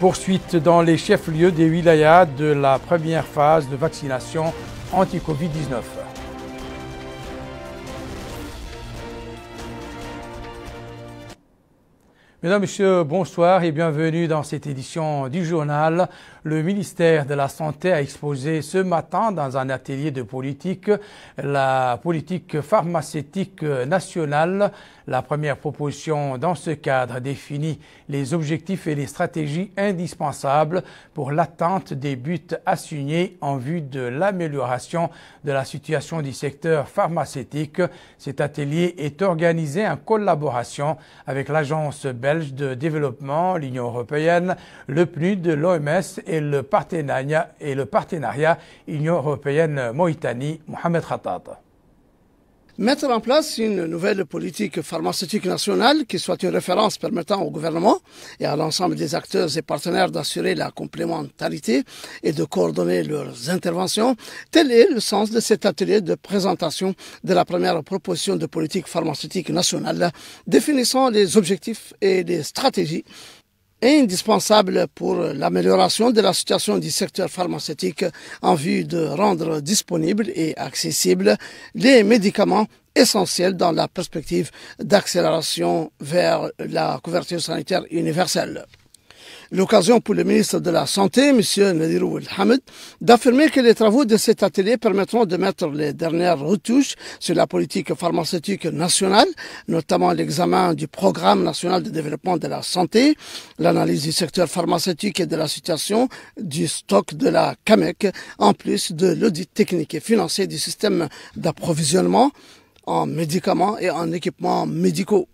Poursuite dans les chefs-lieux des wilayas de la première phase de vaccination anti-Covid-19. Mesdames, Messieurs, bonsoir et bienvenue dans cette édition du journal. Le ministère de la Santé a exposé ce matin dans un atelier de politique la politique pharmaceutique nationale. La première proposition dans ce cadre définit les objectifs et les stratégies indispensables pour l'attente des buts assignés en vue de l'amélioration de la situation du secteur pharmaceutique. Cet atelier est organisé en collaboration avec l'Agence belge de développement, l'Union européenne, le PNUD, l'OMS et le partenariat, et le Union européenne-Mauritanie, Mohamed Khatat Mettre en place une nouvelle politique pharmaceutique nationale qui soit une référence permettant au gouvernement et à l'ensemble des acteurs et partenaires d'assurer la complémentarité et de coordonner leurs interventions, tel est le sens de cet atelier de présentation de la première proposition de politique pharmaceutique nationale définissant les objectifs et les stratégies est indispensable pour l'amélioration de la situation du secteur pharmaceutique en vue de rendre disponibles et accessibles les médicaments essentiels dans la perspective d'accélération vers la couverture sanitaire universelle l'occasion pour le ministre de la Santé, M. Nadirou Hamid, d'affirmer que les travaux de cet atelier permettront de mettre les dernières retouches sur la politique pharmaceutique nationale, notamment l'examen du programme national de développement de la santé, l'analyse du secteur pharmaceutique et de la situation du stock de la CAMEC, en plus de l'audit technique et financier du système d'approvisionnement en médicaments et en équipements médicaux.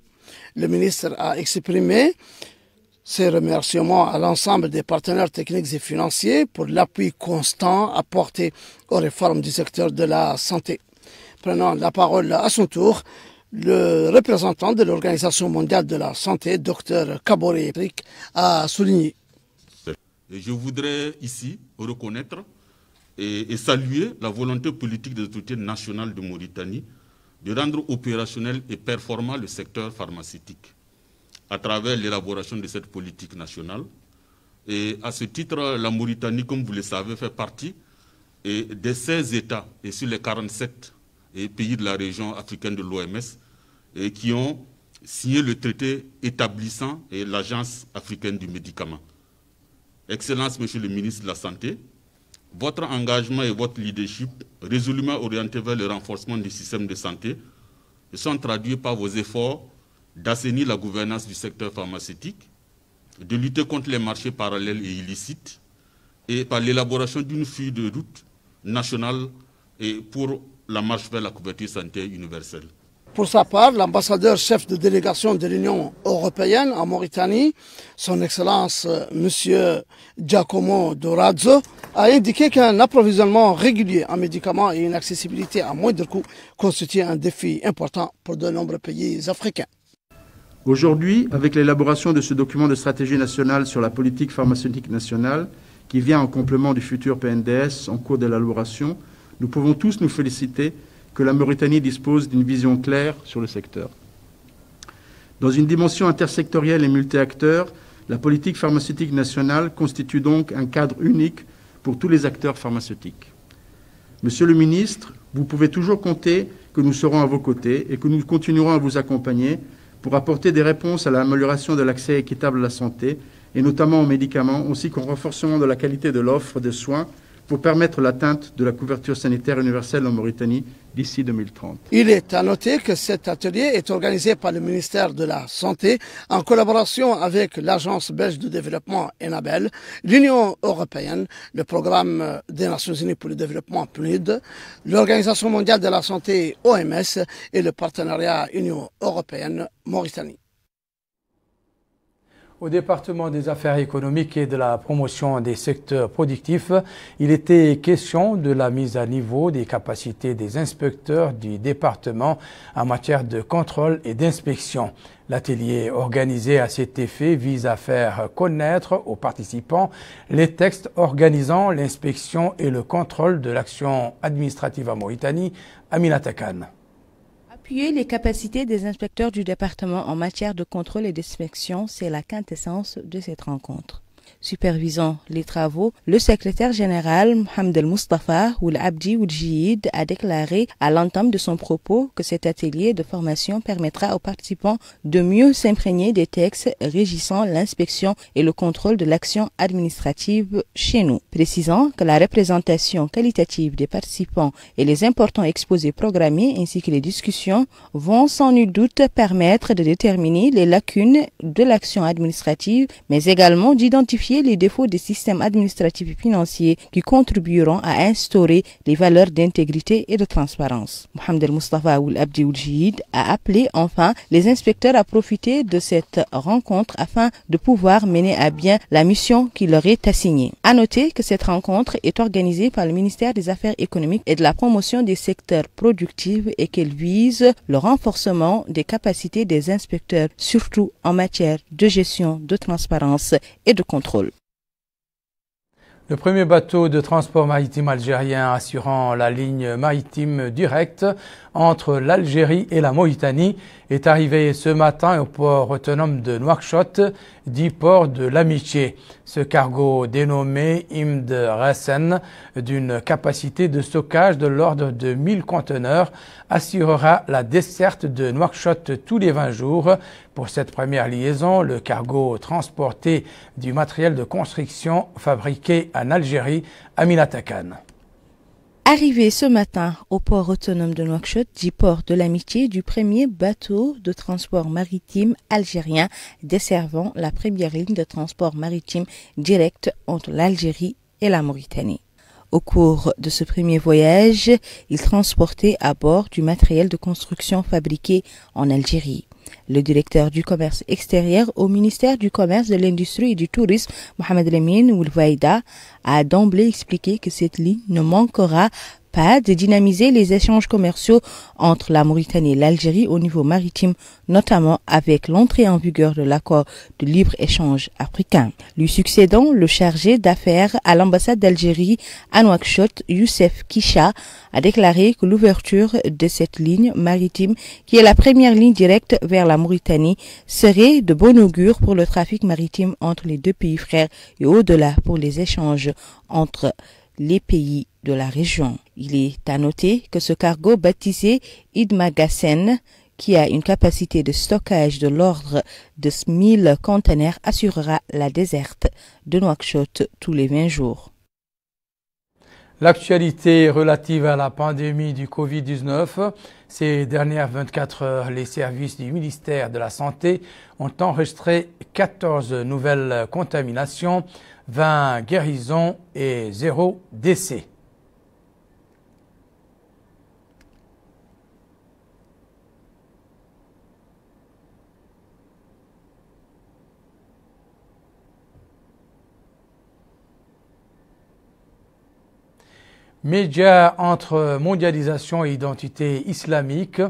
Le ministre a exprimé ces remerciements à l'ensemble des partenaires techniques et financiers pour l'appui constant apporté aux réformes du secteur de la santé. Prenant la parole à son tour, le représentant de l'Organisation mondiale de la santé, Dr Kabore Eric, a souligné. Je voudrais ici reconnaître et saluer la volonté politique des autorités nationales de Mauritanie de rendre opérationnel et performant le secteur pharmaceutique à travers l'élaboration de cette politique nationale. Et à ce titre, la Mauritanie, comme vous le savez, fait partie et des 16 États et sur les 47 pays de la région africaine de l'OMS qui ont signé le traité établissant l'Agence africaine du médicament. Excellence, Monsieur le ministre de la Santé, votre engagement et votre leadership résolument orientés vers le renforcement du système de santé sont traduits par vos efforts d'assainir la gouvernance du secteur pharmaceutique, de lutter contre les marchés parallèles et illicites, et par l'élaboration d'une feuille de route nationale pour la marche vers la couverture santé universelle. Pour sa part, l'ambassadeur chef de délégation de l'Union européenne en Mauritanie, son Excellence euh, M. Giacomo Dorazzo, a indiqué qu'un approvisionnement régulier en médicaments et une accessibilité à moindre coût constituent un défi important pour de nombreux pays africains. Aujourd'hui, avec l'élaboration de ce document de stratégie nationale sur la politique pharmaceutique nationale, qui vient en complément du futur PNDS en cours d'élaboration, nous pouvons tous nous féliciter que la Mauritanie dispose d'une vision claire sur le secteur. Dans une dimension intersectorielle et multi-acteurs, la politique pharmaceutique nationale constitue donc un cadre unique pour tous les acteurs pharmaceutiques. Monsieur le ministre, vous pouvez toujours compter que nous serons à vos côtés et que nous continuerons à vous accompagner pour apporter des réponses à l'amélioration de l'accès équitable à la santé, et notamment aux médicaments, ainsi qu'au renforcement de la qualité de l'offre de soins pour permettre l'atteinte de la couverture sanitaire universelle en Mauritanie d'ici 2030. Il est à noter que cet atelier est organisé par le ministère de la Santé en collaboration avec l'Agence belge de développement ENABEL, l'Union européenne, le programme des Nations Unies pour le développement PNUD, l'Organisation mondiale de la santé OMS et le partenariat Union européenne Mauritanie au département des affaires économiques et de la promotion des secteurs productifs, il était question de la mise à niveau des capacités des inspecteurs du département en matière de contrôle et d'inspection. L'atelier organisé à cet effet vise à faire connaître aux participants les textes organisant l'inspection et le contrôle de l'action administrative en Mauritanie, à Minatakan. Appuyer les capacités des inspecteurs du département en matière de contrôle et d'inspection, c'est la quintessence de cette rencontre supervisant les travaux, le secrétaire général Mohamed El Mustafa ou Abdi oujid a déclaré à l'entame de son propos que cet atelier de formation permettra aux participants de mieux s'imprégner des textes régissant l'inspection et le contrôle de l'action administrative chez nous, précisant que la représentation qualitative des participants et les importants exposés programmés ainsi que les discussions vont sans nul doute permettre de déterminer les lacunes de l'action administrative, mais également d'identifier les défauts des systèmes administratifs et financiers qui contribueront à instaurer les valeurs d'intégrité et de transparence. Mohamed El Mustafa Abdi a appelé enfin les inspecteurs à profiter de cette rencontre afin de pouvoir mener à bien la mission qui leur est assignée. A noter que cette rencontre est organisée par le ministère des Affaires économiques et de la promotion des secteurs productifs et qu'elle vise le renforcement des capacités des inspecteurs, surtout en matière de gestion, de transparence et de contrôle. Le premier bateau de transport maritime algérien assurant la ligne maritime directe entre l'Algérie et la Mauritanie est arrivé ce matin au port autonome de Nouakchott, dit port de l'amitié. Ce cargo dénommé Imd Rasen, d'une capacité de stockage de l'ordre de 1000 conteneurs, assurera la desserte de Nouakchott tous les 20 jours. Pour cette première liaison, le cargo transporté du matériel de construction fabriqué en Algérie à Minatakan. Arrivé ce matin au port autonome de Nouakchott, dit port de l'amitié du premier bateau de transport maritime algérien desservant la première ligne de transport maritime directe entre l'Algérie et la Mauritanie. Au cours de ce premier voyage, il transportait à bord du matériel de construction fabriqué en Algérie. Le directeur du commerce extérieur au ministère du Commerce, de l'Industrie et du Tourisme, Mohamed Lemine Oulvaïda, a d'emblée expliqué que cette ligne ne manquera pas de dynamiser les échanges commerciaux entre la Mauritanie et l'Algérie au niveau maritime, notamment avec l'entrée en vigueur de l'accord de libre-échange africain. Lui succédant, le chargé d'affaires à l'ambassade d'Algérie à Nouakchott, Youssef Kisha, a déclaré que l'ouverture de cette ligne maritime, qui est la première ligne directe vers la Mauritanie, serait de bon augure pour le trafic maritime entre les deux pays frères et au-delà pour les échanges entre les pays de la région. Il est à noter que ce cargo baptisé Idmagasen qui a une capacité de stockage de l'ordre de 1000 conteneurs, assurera la déserte de Nouakchott tous les 20 jours. L'actualité relative à la pandémie du Covid-19. Ces dernières 24 heures, les services du ministère de la Santé ont enregistré 14 nouvelles contaminations 20 guérisons et 0 décès. Média entre mondialisation et identité islamique,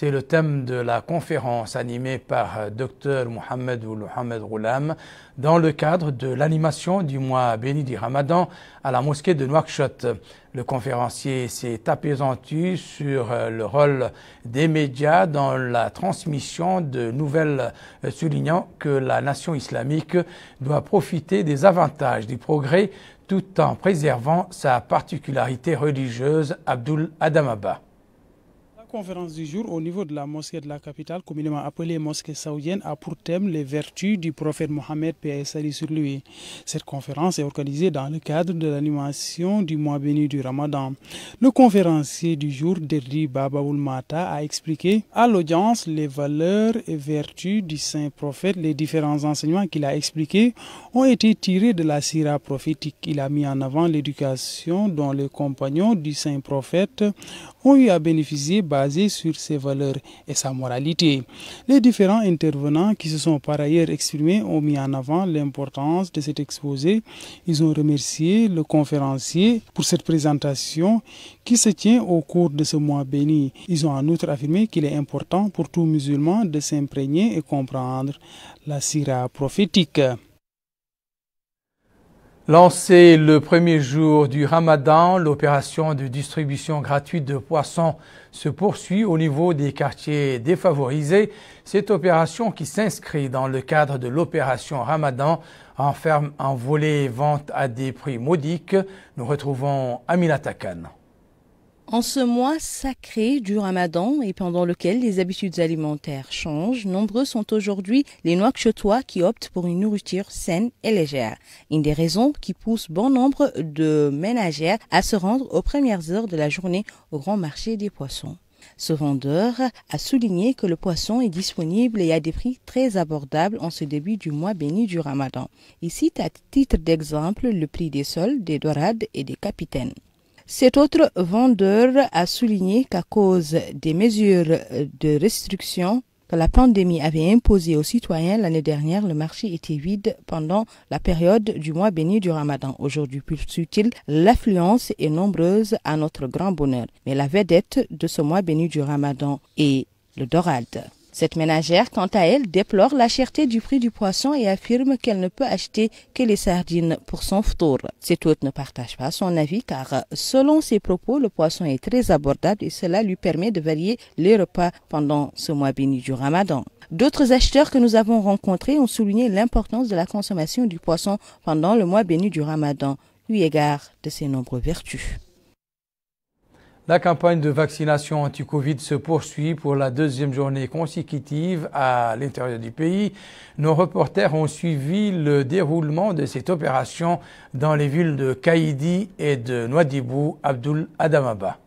c'est le thème de la conférence animée par euh, Dr Mohamed ou Roulam dans le cadre de l'animation du mois béni du Ramadan à la mosquée de Nouakchott. Le conférencier s'est apaisantu sur euh, le rôle des médias dans la transmission de nouvelles, euh, soulignant que la nation islamique doit profiter des avantages du progrès tout en préservant sa particularité religieuse, Abdul Adamaba conférence du jour au niveau de la mosquée de la capitale, communément appelée mosquée saoudienne, a pour thème les vertus du prophète Mohammed Salut sur lui. Cette conférence est organisée dans le cadre de l'animation du mois béni du Ramadan. Le conférencier du jour, Derdi Babaoul Mata, a expliqué à l'audience les valeurs et vertus du saint prophète. Les différents enseignements qu'il a expliqués ont été tirés de la sira prophétique. Il a mis en avant l'éducation dont les compagnons du saint prophète ont eu à bénéficier basé sur ses valeurs et sa moralité. Les différents intervenants qui se sont par ailleurs exprimés ont mis en avant l'importance de cet exposé. Ils ont remercié le conférencier pour cette présentation qui se tient au cours de ce mois béni. Ils ont en outre affirmé qu'il est important pour tout musulman de s'imprégner et comprendre la Syrah prophétique. Lancée le premier jour du ramadan, l'opération de distribution gratuite de poissons se poursuit au niveau des quartiers défavorisés. Cette opération qui s'inscrit dans le cadre de l'opération ramadan enferme un volet vente à des prix modiques. Nous retrouvons Amina en ce mois sacré du ramadan et pendant lequel les habitudes alimentaires changent, nombreux sont aujourd'hui les Noix-Chotois qui optent pour une nourriture saine et légère. Une des raisons qui pousse bon nombre de ménagères à se rendre aux premières heures de la journée au grand marché des poissons. Ce vendeur a souligné que le poisson est disponible et à des prix très abordables en ce début du mois béni du ramadan. Il cite à titre d'exemple le prix des sols, des dorades et des capitaines. Cet autre vendeur a souligné qu'à cause des mesures de restriction que la pandémie avait imposées aux citoyens l'année dernière, le marché était vide pendant la période du mois béni du Ramadan. Aujourd'hui, plus utile, l'affluence est nombreuse à notre grand bonheur. Mais la vedette de ce mois béni du Ramadan est le dorade. Cette ménagère, quant à elle, déplore la cherté du prix du poisson et affirme qu'elle ne peut acheter que les sardines pour son futur. Cette hôte ne partage pas son avis car, selon ses propos, le poisson est très abordable et cela lui permet de varier les repas pendant ce mois béni du ramadan. D'autres acheteurs que nous avons rencontrés ont souligné l'importance de la consommation du poisson pendant le mois béni du ramadan, lui égard de ses nombreuses vertus. La campagne de vaccination anti-Covid se poursuit pour la deuxième journée consécutive à l'intérieur du pays. Nos reporters ont suivi le déroulement de cette opération dans les villes de Kaïdi et de Noidibou, Abdul Adamaba.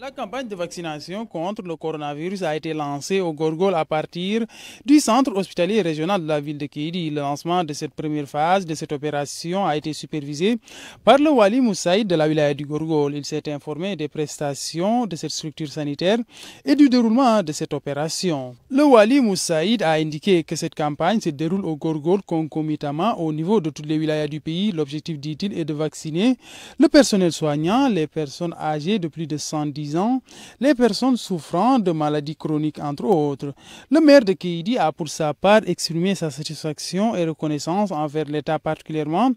La campagne de vaccination contre le coronavirus a été lancée au Gorgol à partir du centre hospitalier régional de la ville de Kidi. Le lancement de cette première phase de cette opération a été supervisé par le Wali Moussaïd de la wilaya du Gorgol. Il s'est informé des prestations de cette structure sanitaire et du déroulement de cette opération. Le Wali Moussaïd a indiqué que cette campagne se déroule au Gorgol concomitamment au niveau de toutes les wilayas du pays. L'objectif, dit-il, est de vacciner le personnel soignant, les personnes âgées de plus de 110 les personnes souffrant de maladies chroniques, entre autres. Le maire de Kéidi a pour sa part exprimé sa satisfaction et reconnaissance envers l'État particulièrement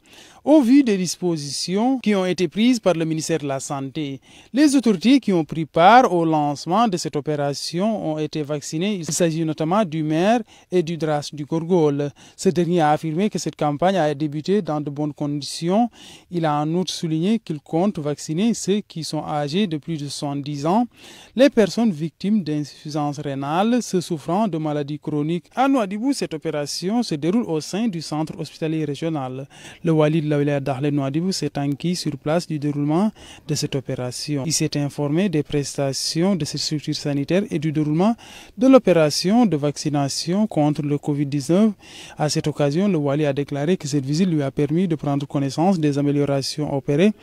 au vu des dispositions qui ont été prises par le ministère de la Santé. Les autorités qui ont pris part au lancement de cette opération ont été vaccinées. Il s'agit notamment du maire et du DRAS du Gorgol. Ce dernier a affirmé que cette campagne a débuté dans de bonnes conditions. Il a en outre souligné qu'il compte vacciner ceux qui sont âgés de plus de 70 ans les personnes victimes d'insuffisance rénale se souffrant de maladies chroniques. À Nouadhibou, cette opération se déroule au sein du centre hospitalier régional. Le wali de la wilaya d'Ahle Nouadhibou s'est enquis sur place du déroulement de cette opération. Il s'est informé des prestations de cette structure sanitaire et du déroulement de l'opération de vaccination contre le Covid-19. À cette occasion, le wali a déclaré que cette visite lui a permis de prendre connaissance des améliorations opérées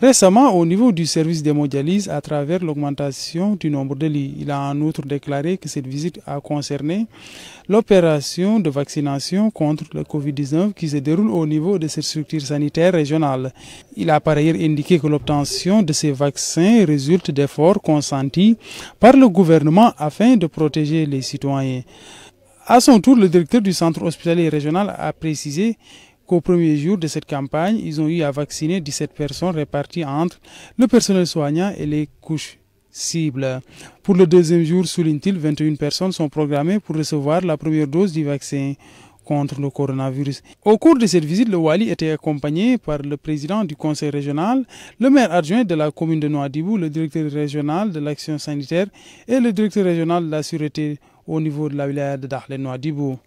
Récemment, au niveau du service d'hémodialyse, à travers l'augmentation du nombre de lits, il a en outre déclaré que cette visite a concerné l'opération de vaccination contre le Covid-19 qui se déroule au niveau de cette structure sanitaire régionale. Il a par ailleurs indiqué que l'obtention de ces vaccins résulte d'efforts consentis par le gouvernement afin de protéger les citoyens. À son tour, le directeur du centre hospitalier régional a précisé qu'au premier jour de cette campagne, ils ont eu à vacciner 17 personnes réparties entre le personnel soignant et les couches cibles. Pour le deuxième jour, souligne-t-il, 21 personnes sont programmées pour recevoir la première dose du vaccin contre le coronavirus. Au cours de cette visite, le Wali était accompagné par le président du conseil régional, le maire adjoint de la commune de Noadibou, le directeur régional de l'action sanitaire et le directeur régional de la sûreté au niveau de la ville de Dahlé Noadibou.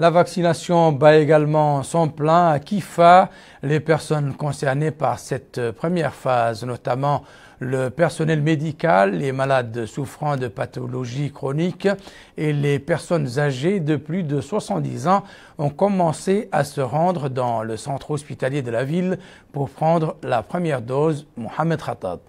La vaccination bat également son plein à Kifa. Les personnes concernées par cette euh, première phase, notamment le personnel médical, les malades souffrant de pathologies chroniques et les personnes âgées de plus de 70 ans ont commencé à se rendre dans le centre hospitalier de la ville pour prendre la première dose Mohamed Khattab.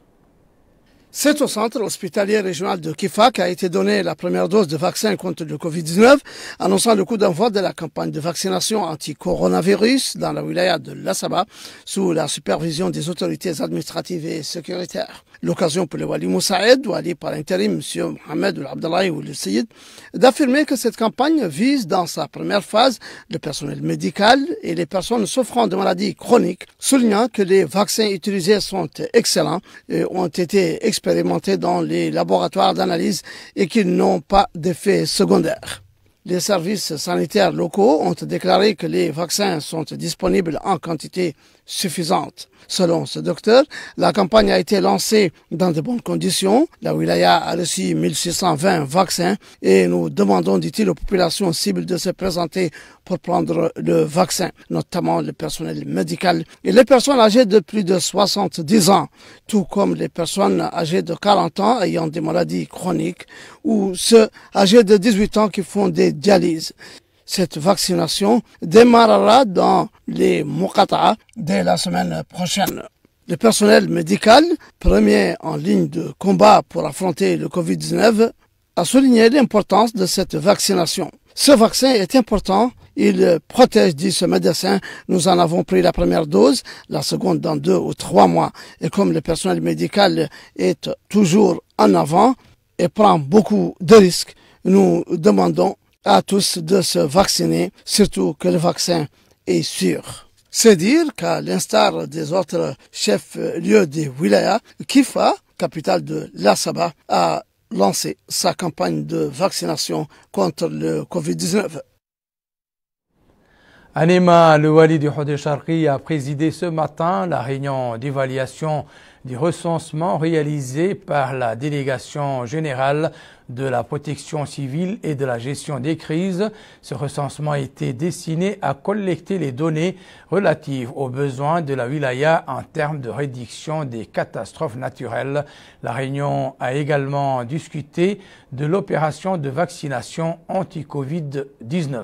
C'est au centre hospitalier régional de Kifa a été donnée la première dose de vaccin contre le Covid-19, annonçant le coup d'envoi de la campagne de vaccination anti-coronavirus dans la wilaya de Lassaba, sous la supervision des autorités administratives et sécuritaires l'occasion pour le Wali Moussaïd, Wali par intérim, M. Mohamed ou Abdallah ou le d'affirmer que cette campagne vise dans sa première phase le personnel médical et les personnes souffrant de maladies chroniques, soulignant que les vaccins utilisés sont excellents, et ont été expérimentés dans les laboratoires d'analyse et qu'ils n'ont pas d'effets secondaires. Les services sanitaires locaux ont déclaré que les vaccins sont disponibles en quantité suffisante. Selon ce docteur, la campagne a été lancée dans de bonnes conditions. La wilaya a reçu 1620 vaccins et nous demandons, dit-il, aux populations cibles de se présenter pour prendre le vaccin, notamment le personnel médical et les personnes âgées de plus de 70 ans, tout comme les personnes âgées de 40 ans ayant des maladies chroniques ou ceux âgés de 18 ans qui font des dialyses cette vaccination démarrera dans les Mokata dès la semaine prochaine. Le personnel médical, premier en ligne de combat pour affronter le Covid-19, a souligné l'importance de cette vaccination. Ce vaccin est important, il protège, dit ce médecin. Nous en avons pris la première dose, la seconde dans deux ou trois mois. Et comme le personnel médical est toujours en avant et prend beaucoup de risques, nous demandons à tous de se vacciner, surtout que le vaccin est sûr. C'est dire qu'à l'instar des autres chefs-lieux des wilayas, Kifa, capitale de l'Assaba, a lancé sa campagne de vaccination contre le Covid-19. Anima, le wali du Hodé a présidé ce matin la réunion d'évaluation du recensement réalisé par la délégation générale de la protection civile et de la gestion des crises. Ce recensement était destiné à collecter les données relatives aux besoins de la wilaya en termes de réduction des catastrophes naturelles. La réunion a également discuté de l'opération de vaccination anti-Covid-19.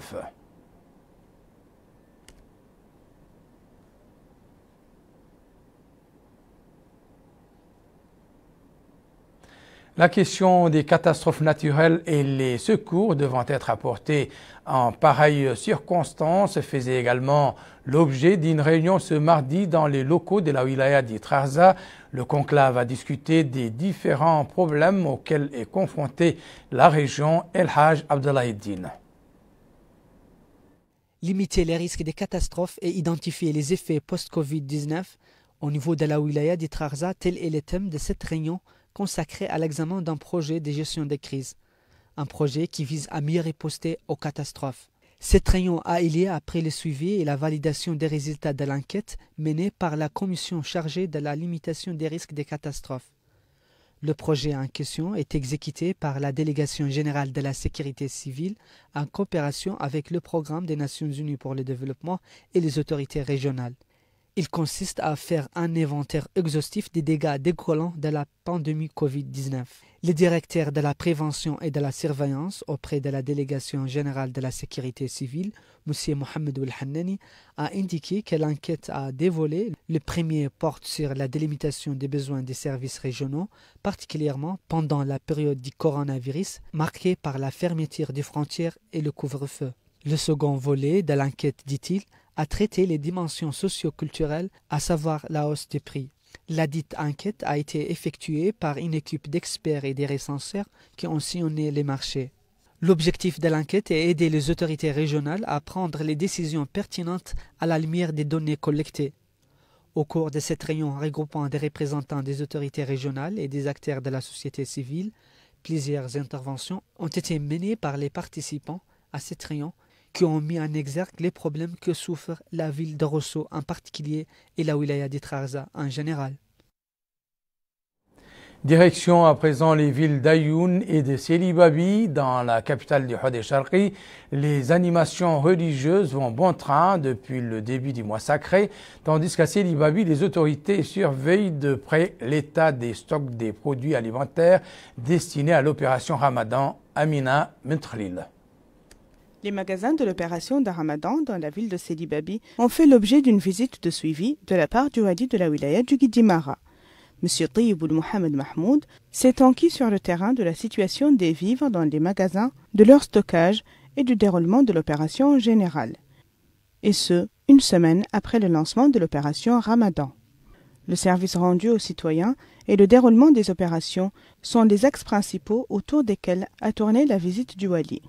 La question des catastrophes naturelles et les secours devant être apportés en pareilles circonstances faisait également l'objet d'une réunion ce mardi dans les locaux de la wilaya d'Itraza. Le conclave a discuté des différents problèmes auxquels est confrontée la région El Hajj Abdelhaïdine. Limiter les risques des catastrophes et identifier les effets post-Covid-19 au niveau de la wilaya d'Itraza, tel est le thème de cette réunion consacré à l'examen d'un projet de gestion des crises, un projet qui vise à mieux riposter aux catastrophes. Cette à a a après le suivi et la validation des résultats de l'enquête menée par la commission chargée de la limitation des risques des catastrophes. Le projet en question est exécuté par la Délégation générale de la sécurité civile en coopération avec le Programme des Nations Unies pour le développement et les autorités régionales. Il consiste à faire un inventaire exhaustif des dégâts découlants de la pandémie Covid-19. Le directeur de la prévention et de la surveillance auprès de la délégation générale de la sécurité civile, M. Mohamed ouel a indiqué que l'enquête a dévoilé. Le premier porte sur la délimitation des besoins des services régionaux, particulièrement pendant la période du coronavirus marquée par la fermeture des frontières et le couvre-feu. Le second volet de l'enquête, dit-il, à traiter les dimensions socio-culturelles, à savoir la hausse des prix. La dite enquête a été effectuée par une équipe d'experts et des recenseurs qui ont sillonné les marchés. L'objectif de l'enquête est d'aider les autorités régionales à prendre les décisions pertinentes à la lumière des données collectées. Au cours de cette réunion regroupant des représentants des autorités régionales et des acteurs de la société civile, plusieurs interventions ont été menées par les participants à cette réunion qui ont mis en exergue les problèmes que souffrent la ville de Rosso en particulier et la wilaya d'Itrarza en général. Direction à présent les villes d'Ayoun et de Sélibabi, dans la capitale du haudé Les animations religieuses vont bon train depuis le début du mois sacré, tandis qu'à Sélibabi, les autorités surveillent de près l'état des stocks des produits alimentaires destinés à l'opération Ramadan Amina Mentril. Les magasins de l'opération Ramadan dans la ville de Sélibabi ont fait l'objet d'une visite de suivi de la part du wali de la wilaya du Guidimara. M. Tayyiboul Mohamed Mahmoud s'est enquis sur le terrain de la situation des vivres dans les magasins, de leur stockage et du déroulement de l'opération en général. Et ce, une semaine après le lancement de l'opération Ramadan. Le service rendu aux citoyens et le déroulement des opérations sont les axes principaux autour desquels a tourné la visite du Wali.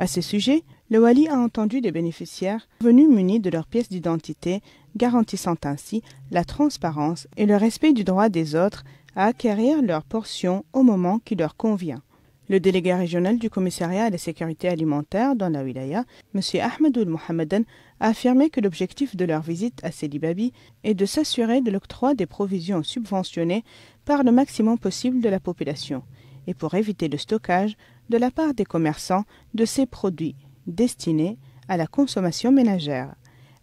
À ce sujet, le Wali a entendu des bénéficiaires venus munis de leurs pièces d'identité, garantissant ainsi la transparence et le respect du droit des autres à acquérir leur portion au moment qui leur convient. Le délégué régional du commissariat à la sécurité alimentaire dans la wilaya, M. Ahmedou Mohamedan, a affirmé que l'objectif de leur visite à Sélibabi est de s'assurer de l'octroi des provisions subventionnées par le maximum possible de la population et pour éviter le stockage de la part des commerçants de ces produits destinés à la consommation ménagère.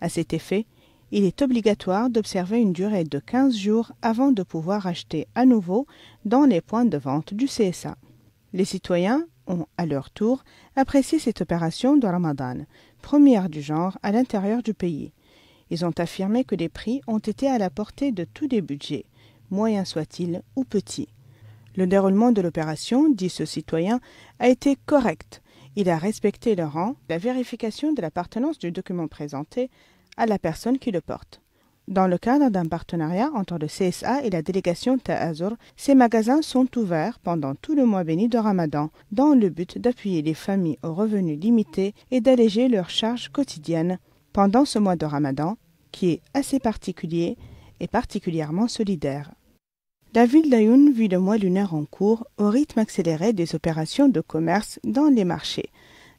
À cet effet, il est obligatoire d'observer une durée de 15 jours avant de pouvoir acheter à nouveau dans les points de vente du CSA. Les citoyens ont, à leur tour, apprécié cette opération de Ramadan, première du genre à l'intérieur du pays. Ils ont affirmé que les prix ont été à la portée de tous les budgets, moyens soient-ils ou petits. Le déroulement de l'opération, dit ce citoyen, a été correct. Il a respecté le rang, la vérification de l'appartenance du document présenté à la personne qui le porte. Dans le cadre d'un partenariat entre le CSA et la délégation Ta'azur, ces magasins sont ouverts pendant tout le mois béni de Ramadan dans le but d'appuyer les familles aux revenus limités et d'alléger leurs charges quotidiennes pendant ce mois de Ramadan qui est assez particulier et particulièrement solidaire. La ville d'Ayoun vit le mois lunaire en cours au rythme accéléré des opérations de commerce dans les marchés,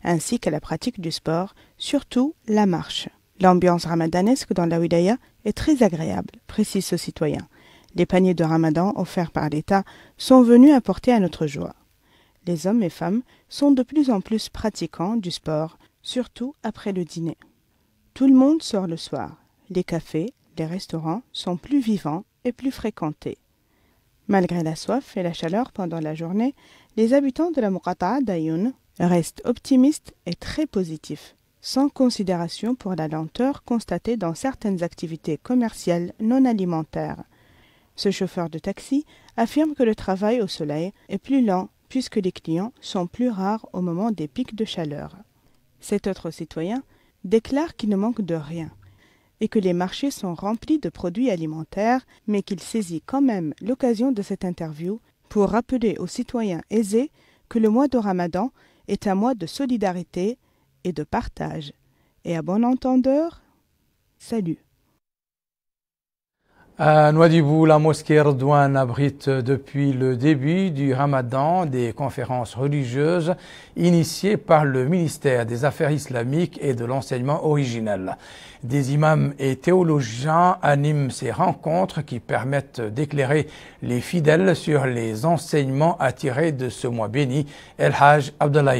ainsi qu'à la pratique du sport, surtout la marche. L'ambiance ramadanesque dans la wilaya est très agréable, précise ce citoyen. Les paniers de ramadan offerts par l'État sont venus apporter à notre joie. Les hommes et femmes sont de plus en plus pratiquants du sport, surtout après le dîner. Tout le monde sort le soir. Les cafés, les restaurants sont plus vivants et plus fréquentés. Malgré la soif et la chaleur pendant la journée, les habitants de la Muqata'a d'Ayoun restent optimistes et très positifs, sans considération pour la lenteur constatée dans certaines activités commerciales non alimentaires. Ce chauffeur de taxi affirme que le travail au soleil est plus lent puisque les clients sont plus rares au moment des pics de chaleur. Cet autre citoyen déclare qu'il ne manque de rien, et que les marchés sont remplis de produits alimentaires, mais qu'il saisit quand même l'occasion de cette interview pour rappeler aux citoyens aisés que le mois de Ramadan est un mois de solidarité et de partage. Et à bon entendeur, salut. À Noidibou, la mosquée Erdouane abrite depuis le début du ramadan des conférences religieuses initiées par le ministère des Affaires islamiques et de l'enseignement originel. Des imams et théologiens animent ces rencontres qui permettent d'éclairer les fidèles sur les enseignements attirés de ce mois béni, El Hajj Abdallah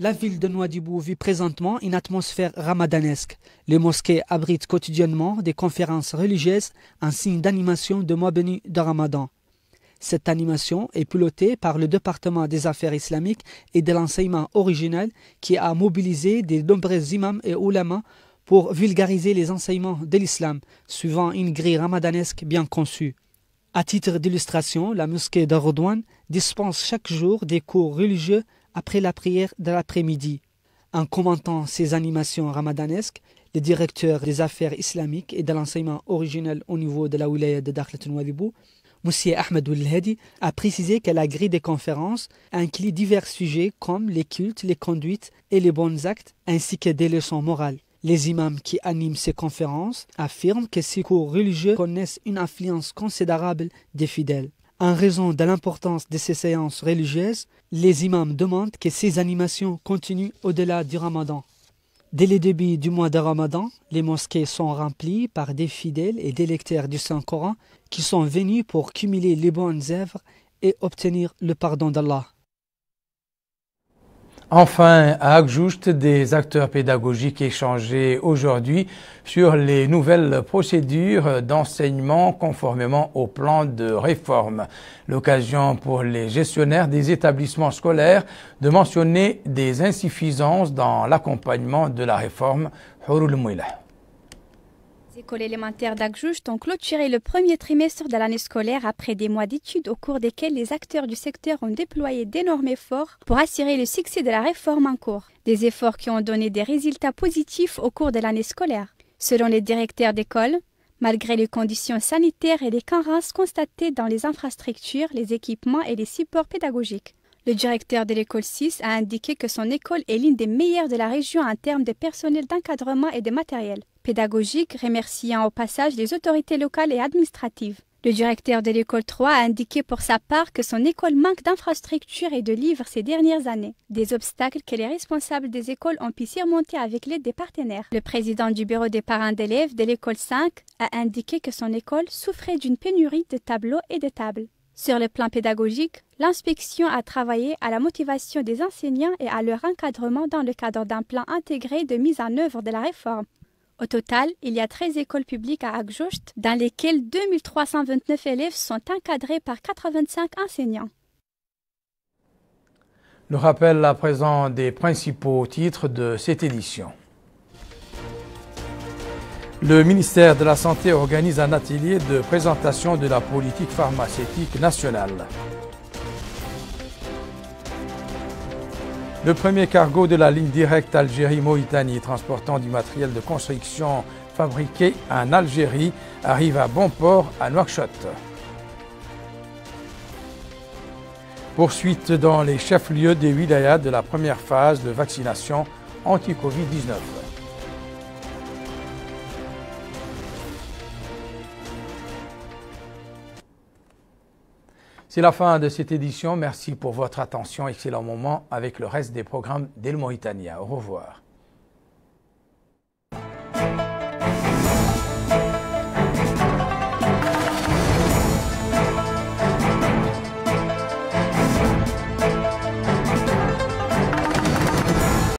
la ville de Noidibou vit présentement une atmosphère ramadanesque. Les mosquées abritent quotidiennement des conférences religieuses en signe d'animation de mois béni de Ramadan. Cette animation est pilotée par le département des affaires islamiques et de l'enseignement original qui a mobilisé des nombreux imams et oulémas pour vulgariser les enseignements de l'islam, suivant une grille ramadanesque bien conçue. À titre d'illustration, la mosquée de dispense chaque jour des cours religieux après la prière de l'après-midi. En commentant ces animations ramadanesques, le directeur des affaires islamiques et de l'enseignement originel au niveau de la wilaya de Dakhlat Nouadhibou, M. Ahmed a précisé que la grille des conférences inclut divers sujets comme les cultes, les conduites et les bons actes, ainsi que des leçons morales. Les imams qui animent ces conférences affirment que ces cours religieux connaissent une influence considérable des fidèles. En raison de l'importance de ces séances religieuses, les imams demandent que ces animations continuent au-delà du ramadan. Dès le début du mois de Ramadan, les mosquées sont remplies par des fidèles et des lecteurs du Saint-Coran qui sont venus pour cumuler les bonnes œuvres et obtenir le pardon d'Allah. Enfin, à Akjoust, des acteurs pédagogiques échangés aujourd'hui sur les nouvelles procédures d'enseignement conformément au plan de réforme. L'occasion pour les gestionnaires des établissements scolaires de mentionner des insuffisances dans l'accompagnement de la réforme. L'école élémentaire d'Agjouj ont clôturé le premier trimestre de l'année scolaire après des mois d'études au cours desquels les acteurs du secteur ont déployé d'énormes efforts pour assurer le succès de la réforme en cours. Des efforts qui ont donné des résultats positifs au cours de l'année scolaire. Selon les directeurs d'école, Malgré les conditions sanitaires et les carences constatées dans les infrastructures, les équipements et les supports pédagogiques, le directeur de l'école 6 a indiqué que son école est l'une des meilleures de la région en termes de personnel d'encadrement et de matériel pédagogique, remerciant au passage les autorités locales et administratives. Le directeur de l'école 3 a indiqué pour sa part que son école manque d'infrastructures et de livres ces dernières années, des obstacles que les responsables des écoles ont pu surmonter avec l'aide des partenaires. Le président du bureau des parents d'élèves de l'école 5 a indiqué que son école souffrait d'une pénurie de tableaux et de tables. Sur le plan pédagogique, l'inspection a travaillé à la motivation des enseignants et à leur encadrement dans le cadre d'un plan intégré de mise en œuvre de la réforme. Au total, il y a 13 écoles publiques à Agjoust, dans lesquelles 2329 élèves sont encadrés par 85 enseignants. Le rappel à présent des principaux titres de cette édition. Le ministère de la Santé organise un atelier de présentation de la politique pharmaceutique nationale. Le premier cargo de la ligne directe Algérie-Mauritanie, transportant du matériel de construction fabriqué en Algérie, arrive à bon port à Nouakchott. Poursuite dans les chefs-lieux des wilayas e de la première phase de vaccination anti-Covid-19. C'est la fin de cette édition. Merci pour votre attention. Excellent moment avec le reste des programmes d'El Mauritania. Au revoir.